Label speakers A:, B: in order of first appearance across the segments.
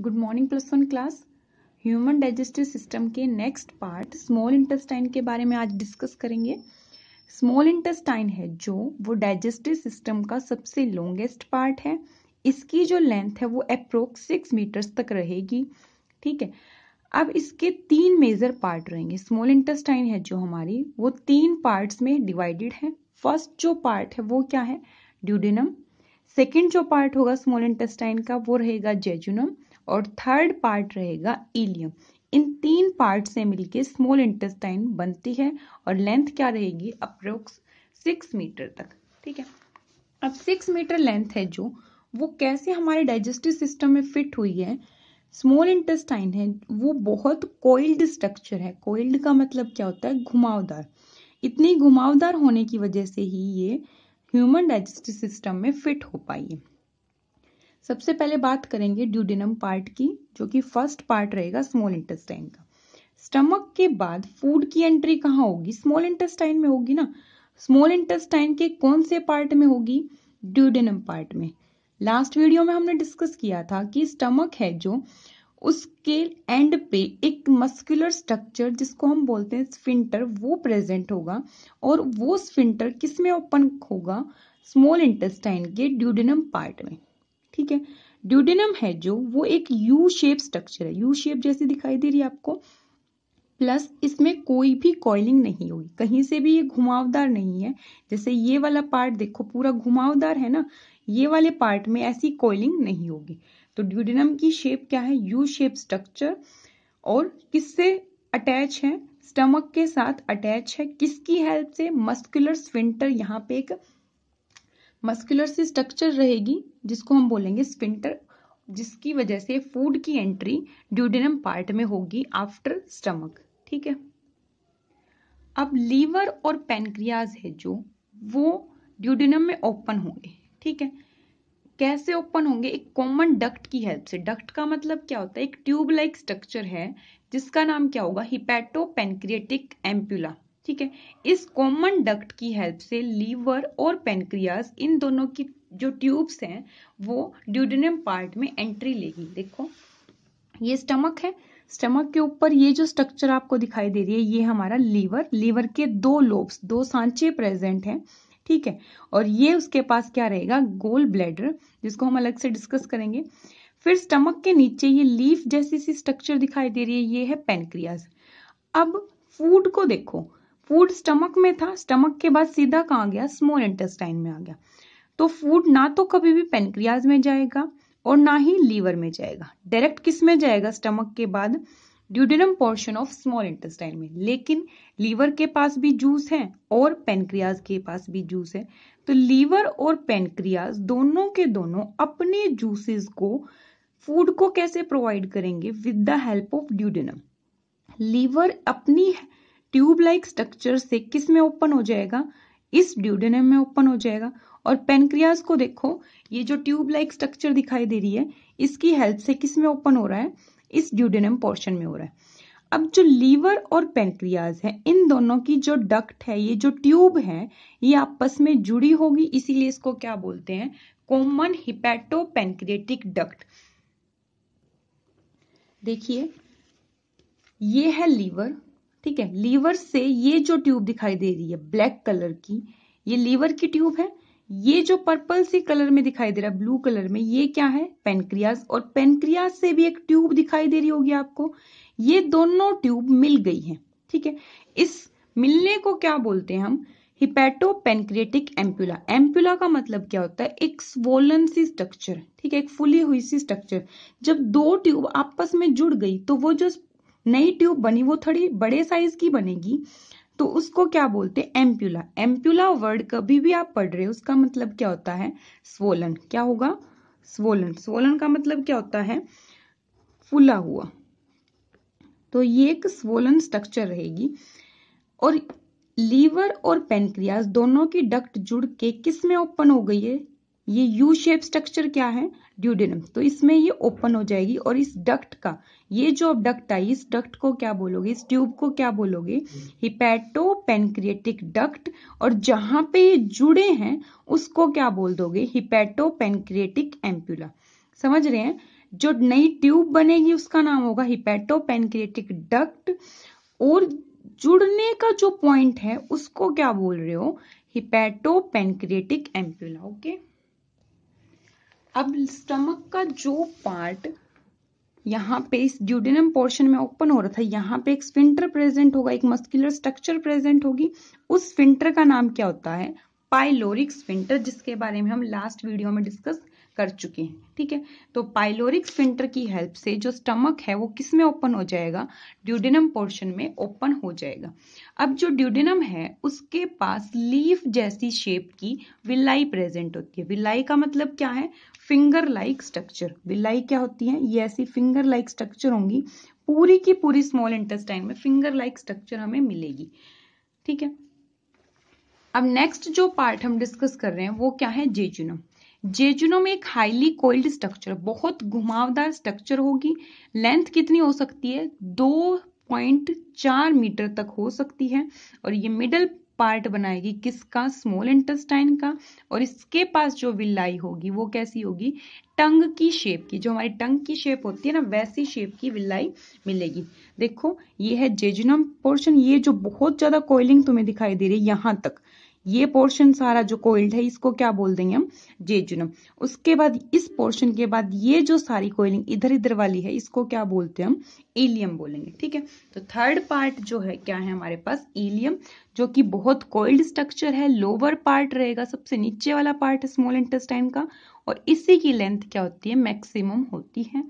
A: Good morning plus one class human digestive system के next part small intestine के बारे में आज डिस्कस करेंगे स्मॉल इंटेस्टाइन है जो वो डाइजेस्टिव सिस्टम का सबसे लॉन्गेस्ट पार्ट है इसकी जो लेंथ है वो अप्रोक्स सिक्स मीटर्स तक रहेगी ठीक है अब इसके तीन मेजर पार्ट रहेंगे स्मॉल इंटेस्टाइन है जो हमारी वो तीन पार्ट्स में डिवाइडेड है फर्स्ट जो पार्ट है वो क्या है ड्यूडिनम सेकेंड जो पार्ट होगा स्मॉल इंटेस्टाइन का वो रहेगा जेजुनम और थर्ड पार्ट रहेगा इलियम इन तीन पार्ट से मिलके स्मॉल इंटेस्टाइन बनती है और लेंथ क्या रहेगी अप्रोक्स सिक्स मीटर तक ठीक है अब सिक्स मीटर लेंथ है जो वो कैसे हमारे डाइजेस्टिव सिस्टम में फिट हुई है स्मॉल इंटेस्टाइन है वो बहुत कोइल्ड स्ट्रक्चर है कोइल्ड का मतलब क्या होता है घुमावदार इतनी घुमावदार होने की वजह से ही ये ह्यूमन डाइजेस्टिव सिस्टम में फिट हो पाई है सबसे पहले बात करेंगे ड्यूडिनम पार्ट की जो कि फर्स्ट पार्ट रहेगा स्मॉल इंटेस्टाइन का स्टमक के बाद फूड की एंट्री कहाँ होगी स्मॉल इंटेस्टाइन में होगी ना स्मॉल इंटेस्टाइन के कौन से पार्ट में होगी ड्यूडेनम पार्ट में लास्ट वीडियो में हमने डिस्कस किया था कि स्टमक है जो उसके एंड पे एक मस्कुलर स्ट्रक्चर जिसको हम बोलते हैं स्फिंटर वो प्रेजेंट होगा और वो स्फिंटर किस में ओपन होगा स्मॉल इंटेस्टाइन के ड्यूडेनम पार्ट में ठीक है ड्यूडेनम है जो वो एक यू शेप स्ट्रक्चर है यू शेप जैसी दिखाई दे रही है आपको प्लस इसमें कोई भी कॉइलिंग नहीं होगी कहीं से भी ये घुमावदार नहीं है जैसे ये वाला पार्ट देखो पूरा घुमावदार है ना ये वाले पार्ट में ऐसी कॉइलिंग नहीं होगी तो ड्यूडेनम की शेप क्या है यू शेप स्ट्रक्चर और किससे अटैच है स्टमक के साथ अटैच है किसकी हेल्प से मस्कुलर स्विंटर यहाँ पे एक मस्कुलर सी स्ट्रक्चर रहेगी जिसको हम बोलेंगे स्पिंटर जिसकी वजह से फूड की एंट्री ड्यूडिनम पार्ट में होगी आफ्टर स्टमक ठीक है अब लीवर और पेनक्रियाज है जो वो ड्यूडेनम में ओपन होंगे ठीक है कैसे ओपन होंगे एक कॉमन डक्ट की हेल्प से डक्ट का मतलब क्या होता है एक ट्यूब लाइक स्ट्रक्चर है जिसका नाम क्या होगा हिपैटो पेनक्रिएटिक एम्प्यूला ठीक है इस कॉमन डक्ट की हेल्प से लीवर और पेनक्रियाज इन दोनों की जो ट्यूब्स हैं वो ड्यूडेनियम पार्ट में एंट्री लेगी देखो ये स्टमक है स्टमक के ऊपर ये जो स्ट्रक्चर आपको दिखाई दे रही है ये हमारा लीवर लीवर के दो लोब्स दो सांचे प्रेजेंट हैं ठीक है और ये उसके पास क्या रहेगा गोल ब्लैडर जिसको हम अलग से डिस्कस करेंगे फिर स्टमक के नीचे ये लीफ जैसी सी स्ट्रक्चर दिखाई दे रही है ये है पेनक्रियाज अब फूड को देखो फूड स्टमक में था स्टमक के बाद सीधा कहाँ गया स्मॉल इंटेस्टाइन में आ गया तो फूड ना तो कभी भी पेनक्रियाज में जाएगा और ना ही लीवर में जाएगा डायरेक्ट किस में जाएगा स्टमक के बाद duodenum portion of small intestine में लेकिन लीवर के पास भी जूस है और पेनक्रियाज के पास भी जूस है तो लीवर और पेनक्रियाज दोनों के दोनों अपने जूसेस को फूड को कैसे प्रोवाइड करेंगे with the help of duodenum liver अपनी ट्यूब लाइक स्ट्रक्चर से किस में ओपन हो जाएगा इस ड्यूडेनम में ओपन हो जाएगा और पेनक्रियाज को देखो ये जो ट्यूब लाइक स्ट्रक्चर दिखाई दे रही है इसकी हेल्प से किस में ओपन हो रहा है इस ड्यूडेनम पोर्शन में हो रहा है अब जो लीवर और पेनक्रियाज है इन दोनों की जो डक्ट है ये जो ट्यूब है ये आपस में जुड़ी होगी इसीलिए इसको क्या बोलते हैं कॉमन हिपैटो पेनक्रिएटिक डक्ट देखिए ये है लीवर ठीक है लीवर से ये जो ट्यूब दिखाई दे रही है ब्लैक कलर की ये लीवर की ट्यूब है ये जो पर्पल सी कलर में दिखाई दे रहा है ब्लू कलर में ये क्या है पेनक्रियाज और पेनक्रियाज से भी एक ट्यूब दिखाई दे रही होगी आपको ये दोनों ट्यूब मिल गई है ठीक है इस मिलने को क्या बोलते हैं हम हिपैटो पेनक्रिएटिक एम्पुला एम्पुला का मतलब क्या होता है एक स्वोलन सी स्ट्रक्चर ठीक है एक फुली हुई सी स्ट्रक्चर जब दो ट्यूब आपस में जुड़ गई तो वो जो नई ट्यूब बनी वो थोड़ी बड़े साइज की बनेगी तो उसको क्या बोलते हैं एम्प्यूला एम्प्यूला वर्ड कभी भी आप पढ़ रहे हो उसका मतलब क्या होता है स्वोलन क्या होगा स्वोलन स्वोलन का मतलब क्या होता है फूला हुआ तो ये एक स्वोलन स्ट्रक्चर रहेगी और लीवर और पेनक्रियाज दोनों की डक्ट जुड़ के किस में ओपन हो गई है ये यू शेप स्ट्रक्चर क्या है ड्यूडेनम तो इसमें ये ओपन हो जाएगी और इस डक्ट का ये जो डक्ट आई इस डक्ट को क्या बोलोगे इस ट्यूब को क्या बोलोगे हिपैटो पेनक्रिएटिक डक्ट और जहां पे ये जुड़े हैं उसको क्या बोल दोगे हिपैटो पेनक्रिएटिक एम्प्यूला समझ रहे हैं जो नई ट्यूब बनेगी उसका नाम होगा हिपैटो पेनक्रिएटिक डक्ट और जुड़ने का जो पॉइंट है उसको क्या बोल रहे हो हिपैटो पेनक्रिएटिक एम्प्यूला ओके अब स्टमक का जो पार्ट यहाँ पे इस ड्यूडेनम पोर्शन में ओपन हो रहा था यहाँ पे एक स्फिंटर प्रेजेंट होगा एक मस्कुलर स्ट्रक्चर प्रेजेंट होगी उस स्फिंटर का नाम क्या होता है पाइलोरिक स्फिंटर जिसके बारे में हम लास्ट वीडियो में डिस्कस कर चुके हैं ठीक है तो पाइलोरिक स्फिंटर की हेल्प से जो स्टमक है वो किस में ओपन हो जाएगा ड्यूडेनम पोर्शन में ओपन हो जाएगा अब जो ड्यूडेनम है उसके पास लीफ जैसी शेप की विलाई प्रेजेंट होती है विलाई का मतलब क्या है फिंगर लाइक स्ट्रक्चर विलाई क्या होती है ये ऐसी फिंगर लाइक स्ट्रक्चर होंगी पूरी की पूरी स्मॉल इंटेस्टाइन में फिंगर लाइक स्ट्रक्चर हमें मिलेगी ठीक है अब नेक्स्ट जो पार्ट हम डिस्कस कर रहे हैं वो क्या है जेजुनम जेजुनम एक हाईली कोइल्ड स्ट्रक्चर बहुत घुमावदार स्ट्रक्चर होगी लेंथ कितनी हो सकती है दो पॉइंट चार मीटर तक हो सकती है और ये मिडल पार्ट बनाएगी किसका स्मॉल इंटेस्टाइन का और इसके पास जो विलाई होगी वो कैसी होगी टंग की शेप की जो हमारी टंग की शेप होती है ना वैसी शेप की विलाई मिलेगी देखो ये है जेजुनम पोर्शन ये जो बहुत ज्यादा कोयलिंग तुम्हें दिखाई दे रही है यहां तक ये पोर्शन सारा जो कोइल्ड है इसको क्या बोल देंगे हम जेजुनम उसके बाद इस पोर्शन के बाद ये जो सारी कोइलिंग इधर इधर वाली है इसको क्या बोलते हैं हम एलियम बोलेंगे ठीक है तो थर्ड पार्ट जो है क्या है हमारे पास एलियम जो कि बहुत कोइल्ड स्ट्रक्चर है लोअर पार्ट रहेगा सबसे नीचे वाला पार्ट है स्मॉल इंटेस्टाइन का और इसी की लेंथ क्या होती है मैक्सिमम होती है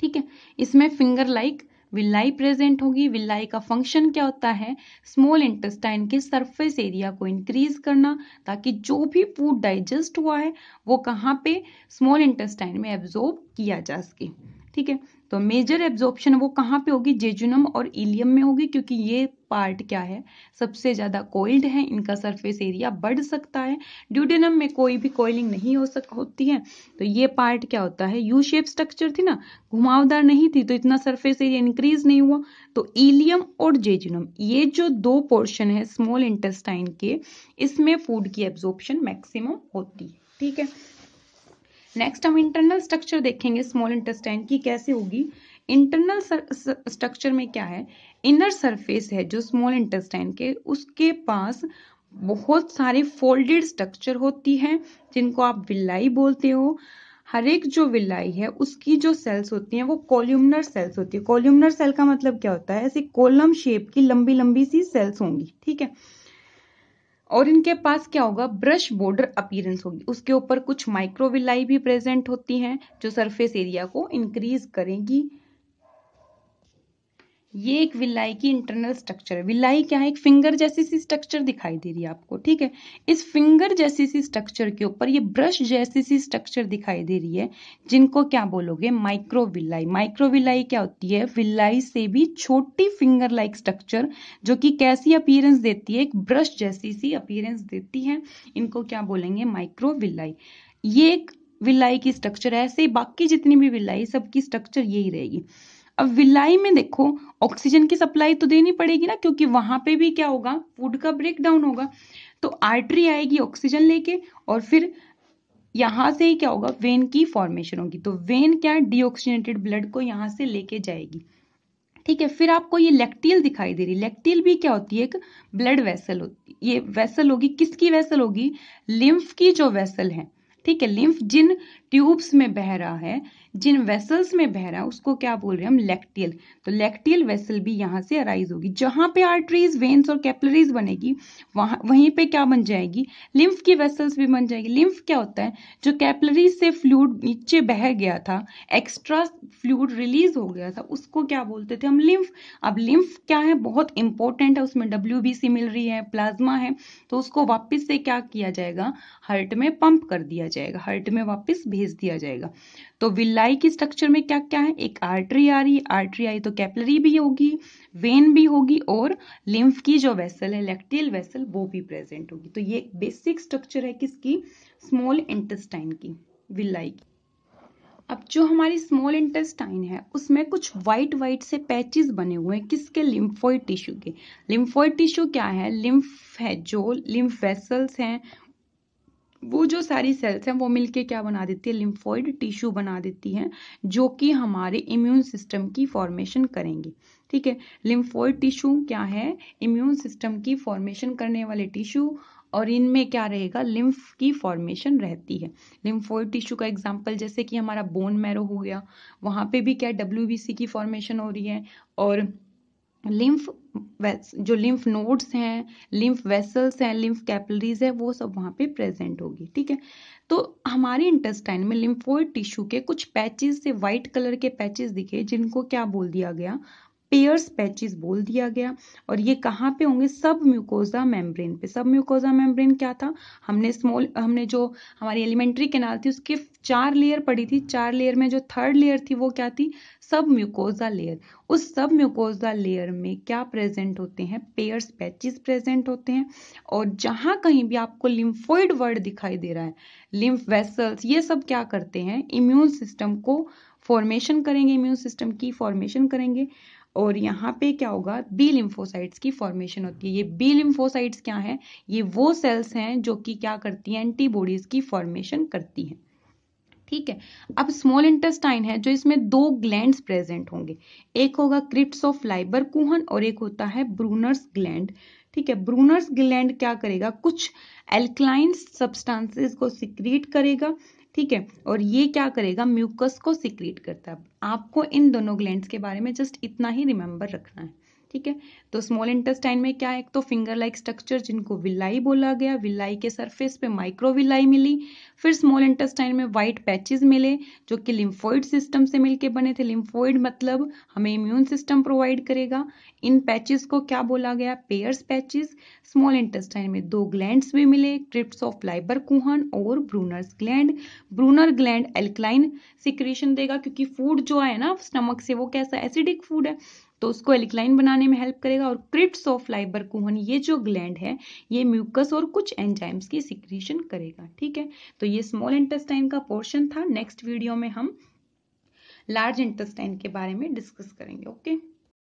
A: ठीक है इसमें finger like -like villi present होगी विलाई का फंक्शन क्या होता है स्मॉल इंटेस्टाइन के सरफेस एरिया को इंक्रीज करना ताकि जो भी फूड डाइजेस्ट हुआ है वो कहाँ पे स्मॉल इंटेस्टाइन में एब्जॉर्ब किया जा सके ठीक है तो मेजर एब्जॉर्प्शन वो कहाँ पे होगी जेजुनम और इलियम में होगी क्योंकि ये पार्ट क्या है सबसे ज़्यादा कोइल्ड है इनका सरफेस एरिया बढ़ सकता है ड्यूडेनम में कोई भी कोइलिंग नहीं हो सक होती है तो ये पार्ट क्या होता है यू शेप स्ट्रक्चर थी ना घुमावदार नहीं थी तो इतना सरफेस एरिया इंक्रीज नहीं हुआ तो इलियम और जेजुनम ये जो दो पोर्शन है स्मॉल इंटेस्टाइन के इसमें फूड की एब्जॉर्प्शन मैक्सिमम होती है ठीक है नेक्स्ट हम इंटरनल स्ट्रक्चर देखेंगे स्मॉल इंटेस्टाइन की कैसे होगी इंटरनल स्ट्रक्चर में क्या है इनर सरफेस है जो स्मॉल इंटेस्टाइन के उसके पास बहुत सारे फोल्डेड स्ट्रक्चर होती है जिनको आप विलाई बोलते हो हर एक जो विलाई है उसकी जो सेल्स होती हैं वो कॉल्यूमनर सेल्स होती है कॉल्यूमनर सेल का मतलब क्या होता है ऐसी कॉलम शेप की लंबी लंबी सी सेल्स होंगी ठीक है और इनके पास क्या होगा ब्रश बॉर्डर अपीयरेंस होगी उसके ऊपर कुछ माइक्रोविलाई भी प्रेजेंट होती हैं जो सरफेस एरिया को इंक्रीज करेंगी ये एक विलाई की इंटरनल स्ट्रक्चर है विलाई क्या है एक फिंगर जैसी सी स्ट्रक्चर दिखाई दे रही है आपको ठीक है इस फिंगर जैसी सी स्ट्रक्चर के ऊपर ये ब्रश जैसी सी स्ट्रक्चर दिखाई दे रही है जिनको क्या बोलोगे माइक्रोविलाई माइक्रोविलाई क्या होती है विलाई से भी छोटी फिंगर लाइक स्ट्रक्चर जो कि कैसी अपियरेंस देती है एक ब्रश जैसी सी अपियरेंस देती है इनको क्या बोलेंगे माइक्रोविलाई ये एक विलाई की स्ट्रक्चर है ऐसे बाकी जितनी भी विलाई सबकी स्ट्रक्चर यही रहेगी अब विलाई में देखो ऑक्सीजन की सप्लाई तो देनी पड़ेगी ना क्योंकि वहां पे भी क्या होगा फूड का ब्रेक डाउन होगा तो आर्टरी आएगी ऑक्सीजन लेके और फिर यहां से ही क्या होगा वेन की फॉर्मेशन होगी तो वेन क्या डीऑक्सीजनेटेड ब्लड को यहां से लेके जाएगी ठीक है फिर आपको ये लेक्टियल दिखाई दे रही लेक्टील भी क्या होती है एक ब्लड वेसल होती ये वेसल होगी किसकी वेसल होगी लिम्फ की जो वेसल है ठीक है लिम्फ जिन ट्यूब्स में बह रहा है जिन वेसल्स में बह रहा है उसको क्या बोल रहे हैं हम लेक्टियल तो लेक्टियल वेसल भी यहाँ से अराइज होगी जहाँ पे आर्टरीज वेन्स और कैपलरीज बनेगी वहाँ वहीं पे क्या बन जाएगी लिम्फ की वेसल्स भी बन जाएगी लिम्फ क्या होता है जो कैपलरीज से फ्लूड नीचे बह गया था एक्स्ट्रा फ्लूड रिलीज हो गया था उसको क्या बोलते थे हम लिम्फ अब लिम्फ क्या है बहुत इंपॉर्टेंट है उसमें डब्ल्यू मिल रही है प्लाज्मा है तो उसको वापिस से क्या किया जाएगा हर्ट में पंप कर दिया जाएगा हर्ट में वापिस भेज दिया जाएगा तो विल्ला आई की स्ट्रक्चर में क्या क्या है एक आर्टरी आ रही आर्टरी आई तो कैपलरी भी होगी वेन भी होगी और लिम्फ की जो वेसल है लेक्टियल वेसल वो भी प्रेजेंट होगी तो ये बेसिक स्ट्रक्चर है किसकी स्मॉल इंटेस्टाइन की विलाई की अब जो हमारी स्मॉल इंटेस्टाइन है उसमें कुछ वाइट वाइट से पैचेस बने हुए हैं किसके लिम्फोइड टिश्यू के लिम्फोइड टिश्यू क्या है लिम्फ है जो लिम्फ वेसल्स हैं वो जो सारी सेल्स हैं वो मिलके क्या बना देती है लिम्फोइड टिश्यू बना देती हैं जो कि हमारे इम्यून सिस्टम की फॉर्मेशन करेंगी ठीक है लिम्फोइड टिश्यू क्या है इम्यून सिस्टम की फॉर्मेशन करने वाले टिश्यू और इनमें क्या रहेगा लिम्फ की फॉर्मेशन रहती है लिम्फोइड टिश्यू का एग्जाम्पल जैसे कि हमारा बोन मैरो हो गया वहाँ पे भी क्या डब्ल्यू की फॉर्मेशन हो रही है और लिम्फ जो लिम्फ नोड्स हैं लिम्फ वेसल्स हैं लिम्फ कैपलरीज है वो सब वहाँ पे प्रेजेंट होगी ठीक है तो हमारे इंटेस्टाइन में लिम्फोइड टिश्यू के कुछ पैचेस से वाइट कलर के पैचेस दिखे जिनको क्या बोल दिया गया पेयर्स पैचिस बोल दिया गया और ये कहाँ पे होंगे सब म्यूकोजा मेम्ब्रेन पे सब म्यूकोजा मेम्ब्रेन क्या था हमने स्मॉल हमने जो हमारी एलिमेंट्री कैनाल थी उसके चार लेयर पड़ी थी चार लेयर में जो थर्ड लेयर थी वो क्या थी सब म्यूकोजा लेयर उस सब म्यूकोजा लेयर में क्या प्रेजेंट होते हैं पेयर्स पैचेस प्रेजेंट होते हैं और जहाँ कहीं भी आपको लिम्फोइड वर्ड दिखाई दे रहा है लिम्फ वेसल्स ये सब क्या करते हैं इम्यून सिस्टम को फॉर्मेशन करेंगे इम्यून सिस्टम की फॉर्मेशन करेंगे और यहाँ पे क्या होगा बी लिम्फोसाइट्स की फॉर्मेशन होती है ये बी लिम्फोसाइट्स क्या हैं ये वो सेल्स हैं जो कि क्या करती हैं एंटीबॉडीज़ की फॉर्मेशन करती हैं ठीक है अब स्मॉल इंटेस्टाइन है जो इसमें दो ग्लैंड्स प्रेजेंट होंगे एक होगा क्रिप्ट ऑफ लाइबर कुहन और एक होता है ब्रूनर्स ग्लैंड ठीक है ब्रूनर्स ग्लैंड क्या करेगा कुछ एल्कलाइन सब्सटेंसेस को सिक्रीट करेगा ठीक है और ये क्या करेगा म्यूकस को सिक्रीट करता है आपको इन दोनों ग्लैंड्स के बारे में जस्ट इतना ही रिमेंबर रखना है ठीक है तो स्मॉल इंटेस्टाइन में क्या है एक तो फिंगर लाइक स्ट्रक्चर जिनको विलाई बोला गया विलाई के सरफेस पे माइक्रोविलाई मिली फिर स्मॉल इंटेस्टाइन में व्हाइट पैचेस मिले जो कि लिम्फोइड सिस्टम से मिलके बने थे लिम्फोइड मतलब हमें इम्यून सिस्टम प्रोवाइड करेगा इन पैचेस को क्या बोला गया पेयर्स पैचेस स्मॉल इंटेस्टाइन में दो ग्लैंड भी मिले क्रिप्स ऑफ लाइबर कुहन और Brunner's gland Brunner gland alkaline secretion देगा क्योंकि फूड जो है ना स्टमक से वो कैसा एसिडिक फूड है तो उसको एलिक्लाइन बनाने में हेल्प करेगा और क्रिट्स ऑफ लाइबर कुहन ये जो ग्लैंड है ये म्यूकस और कुछ एंजाइम्स की सिक्रीशन करेगा ठीक है तो ये स्मॉल इंटेस्टाइन का पोर्शन था नेक्स्ट वीडियो में हम लार्ज इंटेस्टाइन के बारे में डिस्कस करेंगे ओके okay?